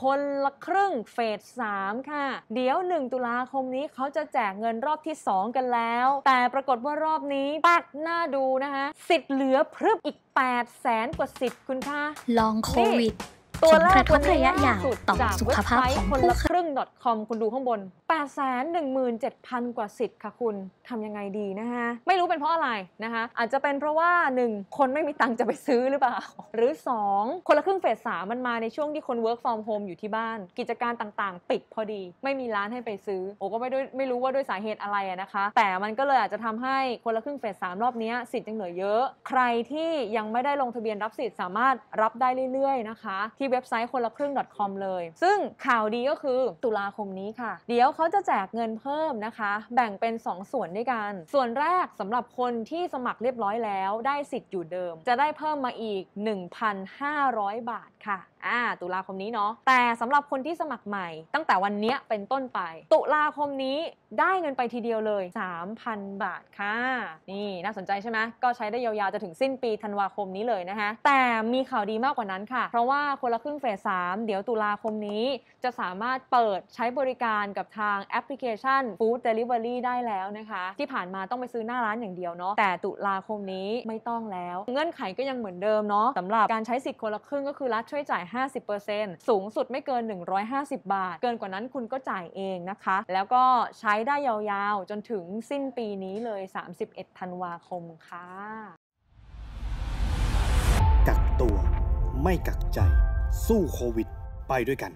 คนละครึ่งเฟส3ค่ะ เดี๋ยว 1 ตุลาคมนี้เขาจะแจกเงินรอบที่ 2 กันแล้ว แต่ปรากฏว่ารอบนี้ปักหน้าดูนะคะ สิทธิ์เหลือพรึบอีก 8 0 0แสนกว่าสิทธิ์คุณคะลองโควิดตัวแรกวันนี้ย่าสุดจากุขภาพของคนละครึ่ง .com คุณดูข้างบน 817,000 กว่าสิทธิ์ค่ะคุณ ทำยังไงดีนะคะ ไม่รู้เป็นเพราะอะไรนะคะ อาจจะเป็นเพราะว่า 1 คนไม่มีตังค์จะไปซื้อหรือเปล่า หรือ 2 คนละครึ่งเฟสสามันมาในช่วงที่คน work from home อยู่ที่บ้าน กิจการต่างๆ ปิดพอดีไม่มีร้านให้ไปซื้อโอ้ก็ไม่ด้วยไม่รู้ว่าด้วยสาเหตุอะไรนะคะ แต่มันก็เลยอาจจะทำให้คนละครึ่งเฟสสามรอบนี้สิทธิ์ยังเหลือเยอะ ใครที่ยังไม่ได้ลงทะเบียนรับสิทธิ์สามารถรับได้เรื่อย ๆ นะคะที่ที่เว็บไซต์คนละครึ่ง .com เลย ซึ่งข่าวดีก็คือตุลาคมนี้ค่ะ เดี๋ยวเขาจะแจกเงินเพิ่มนะคะ แบ่งเป็น 2 ส่วนด้วยกัน ส่วนแรกสำหรับคนที่สมัครเรียบร้อยแล้วได้สิทธิ์อยู่เดิม จะได้เพิ่มมาอีก 1,500 บาทค่ะอ่าตุลาคมนี้เนาะแต่สำหรับคนที่สมัครใหม่ ตั้งแต่วันนี้เป็นต้นไป ตุลาคมนี้ได้เงินไปทีเดียวเลย 3,000 บาทค่ะนี่น่าสนใจใช่ไหมก็ใช้ได้ยาวๆจะถึงสิ้นปีธันวาคมนี้เลยนะคะแต่มีข่าวดีมากกว่านั้นค่ะเพราะว่าคนละละครึ่งเฟสสามเดี๋ยวตุลาคมนี้จะสามารถเปิดใช้บริการกับทางแอปพลิเคชัน Food Delivery ได้แล้วนะคะ ที่ผ่านมาต้องไปซื้อหน้าร้านอย่างเดียวเนาะแต่ตุลาคมนี้ไม่ต้องแล้ว เงื่อนไขก็ยังเหมือนเดิมเนาะสำหรับการใช้สิทธิ์คนละครึ่งก็คือรัฐช่วยจ่าย 50%สูงสุดไม่เกิน 150 บาท เกินกว่านั้นคุณก็จ่ายเองนะคะ แล้วก็ใช้ได้ยาวๆจนถึงสิ้นปีนี้เลย 31 ธันวาคมค่ะกักตัว ไม่กักใจสู้โควิดไปด้วยกัน